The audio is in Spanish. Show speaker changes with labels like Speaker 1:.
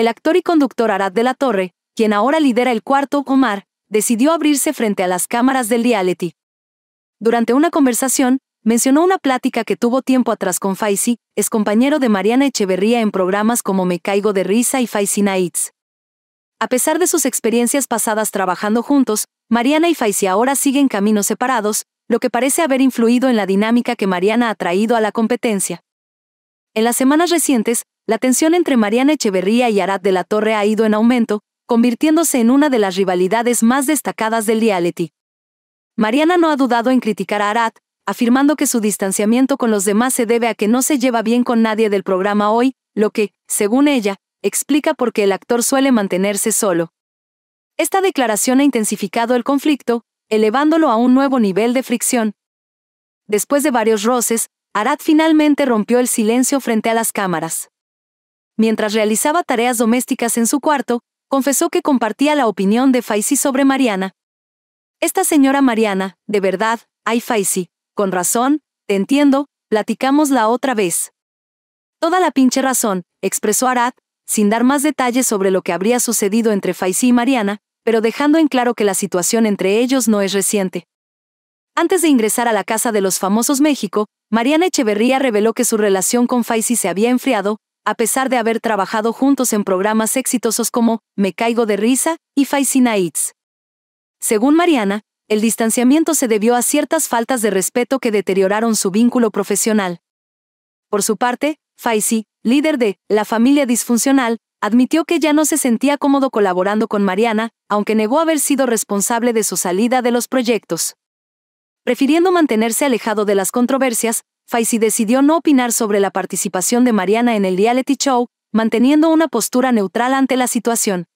Speaker 1: el actor y conductor Arad de la Torre, quien ahora lidera el cuarto Omar, decidió abrirse frente a las cámaras del reality. Durante una conversación, mencionó una plática que tuvo tiempo atrás con Faisy, ex compañero de Mariana Echeverría en programas como Me Caigo de Risa y Faisy Nights. A pesar de sus experiencias pasadas trabajando juntos, Mariana y Faisy ahora siguen caminos separados, lo que parece haber influido en la dinámica que Mariana ha traído a la competencia. En las semanas recientes, la tensión entre Mariana Echeverría y Arad de la Torre ha ido en aumento, convirtiéndose en una de las rivalidades más destacadas del reality. Mariana no ha dudado en criticar a Arad, afirmando que su distanciamiento con los demás se debe a que no se lleva bien con nadie del programa hoy, lo que, según ella, explica por qué el actor suele mantenerse solo. Esta declaración ha intensificado el conflicto, elevándolo a un nuevo nivel de fricción. Después de varios roces, Arad finalmente rompió el silencio frente a las cámaras mientras realizaba tareas domésticas en su cuarto, confesó que compartía la opinión de Faisy sobre Mariana. Esta señora Mariana, de verdad, ay Faisy, con razón, te entiendo, platicamos la otra vez. Toda la pinche razón, expresó Arad, sin dar más detalles sobre lo que habría sucedido entre Faisy y Mariana, pero dejando en claro que la situación entre ellos no es reciente. Antes de ingresar a la casa de los famosos México, Mariana Echeverría reveló que su relación con Faisi se había enfriado, a pesar de haber trabajado juntos en programas exitosos como Me Caigo de Risa y Faisina Nights, Según Mariana, el distanciamiento se debió a ciertas faltas de respeto que deterioraron su vínculo profesional. Por su parte, Faisi, líder de La familia disfuncional, admitió que ya no se sentía cómodo colaborando con Mariana, aunque negó haber sido responsable de su salida de los proyectos. Prefiriendo mantenerse alejado de las controversias, Faisy decidió no opinar sobre la participación de Mariana en el reality show, manteniendo una postura neutral ante la situación.